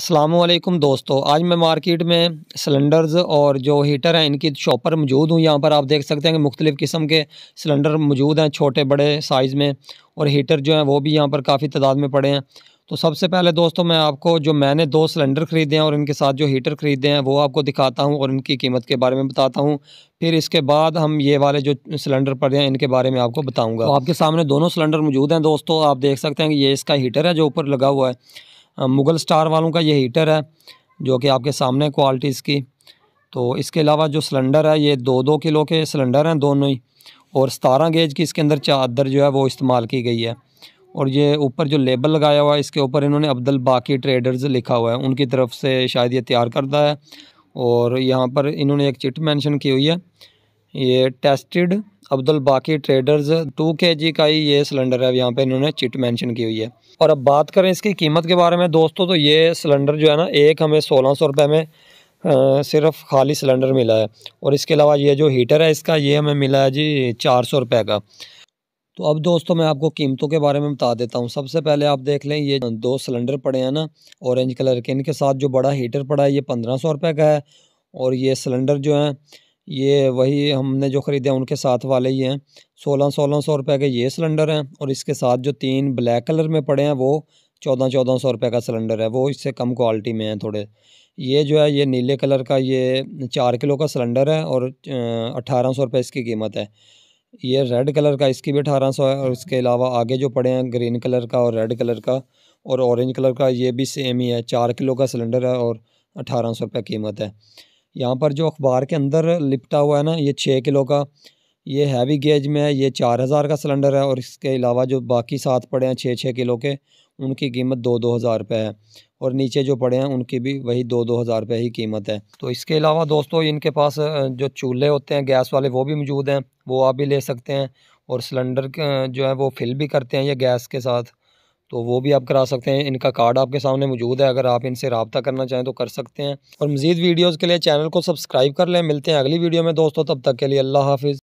असलम दोस्तों आज मैं मार्केट में सिलेंडर्स और जो हीटर हैं इनकी शॉप पर मौजूद हूँ यहाँ पर आप देख सकते हैं कि मुख्तलिफ़ किस्म के सिलेंडर मौजूद हैं छोटे बड़े साइज़ में और हीटर जो हैं वो भी यहाँ पर काफ़ी तादाद में पड़े हैं तो सबसे पहले दोस्तों मैं आपको जो मैंने दो सिलेंडर ख़रीदे हैं और इनके साथ जो हीटर ख़रीदे हैं वो आपको दिखाता हूँ और इनकी कीमत के बारे में बताता हूँ फिर इसके बाद हम ये वाले जो सिलेंडर पड़े हैं इनके बारे में आपको बताऊँगा तो आपके सामने दोनों सिलेंडर मौजूद हैं दोस्तों आप देख सकते हैं कि ये इसका हीटर है जो ऊपर लगा हुआ है मुग़ल स्टार वालों का ये हीटर है जो कि आपके सामने क्वालिटी इसकी तो इसके अलावा जो सिलेंडर है ये दो दो किलो के सिलेंडर हैं दोनों ही और सतारह गेज की इसके अंदर चादर जो है वो इस्तेमाल की गई है और ये ऊपर जो लेबल लगाया हुआ है इसके ऊपर इन्होंने अब्दुल बाकी ट्रेडर्स लिखा हुआ है उनकी तरफ से शायद ये तैयार करता है और यहाँ पर इन्होंने एक चिट मेंशन की हुई है ये टेस्टेड अब्दुल बाकी ट्रेडर्स टू के जी का ही ये सिलेंडर है यहाँ पे इन्होंने चिट मेंशन की हुई है और अब बात करें इसकी कीमत के बारे में दोस्तों तो ये सिलेंडर जो है ना एक हमें सोलह सौ रुपये में आ, सिर्फ खाली सिलेंडर मिला है और इसके अलावा ये जो हीटर है इसका ये हमें मिला है जी चार सौ रुपये का तो अब दोस्तों मैं आपको कीमतों के बारे में बता देता हूँ सबसे पहले आप देख लें ये दो सिलेंडर पड़े हैं ना ऑरेंज कलर के इनके साथ जो बड़ा हीटर पड़ा है ये पंद्रह सौ रुपये का है और ये सिलेंडर जो है ये वही हमने जो ख़रीदे उनके साथ वाले ही हैं सोलह सोलह सौ रुपये के ये सिलेंडर हैं और इसके साथ जो तीन ब्लैक कलर में पड़े हैं वो चौदह चौदह सौ रुपये का सिलेंडर है वो इससे कम क्वालिटी में है थोड़े ये जो है ये नीले कलर का ये चार किलो का सिलेंडर है और अठारह सौ रुपये इसकी कीमत है ये रेड कलर का इसकी भी अठारह सौ है और इसके अलावा आगे जो पड़े हैं ग्रीन कलर का और रेड कलर का और ऑरेंज कलर का ये भी सेम ही है चार किलो का सिलेंडर है और अठारह सौ रुपये कीमत है यहाँ पर जो अखबार के अंदर लिपटा हुआ है ना ये छः किलो का ये हैवी गेज में है ये चार हज़ार का सिलेंडर है और इसके अलावा जो बाकी साथ पड़े हैं छः छः किलो के उनकी कीमत दो दो हज़ार रुपये है और नीचे जो पड़े हैं उनकी भी वही दो दो हज़ार रुपये ही कीमत है तो इसके अलावा दोस्तों इनके पास जो चूल्हे होते हैं गैस वाले वो भी मौजूद हैं वो आप भी ले सकते हैं और सिलेंडर जो है वो फिल भी करते हैं ये गैस के साथ तो वो भी आप करा सकते हैं इनका कार्ड आपके सामने मौजूद है अगर आप इनसे रबता करना चाहें तो कर सकते हैं और मज़ीद वीडियोज़ के लिए चैनल को सब्सक्राइब कर लें मिलते हैं अगली वीडियो में दोस्तों तब तक के लिए अल्लाह हाफिज़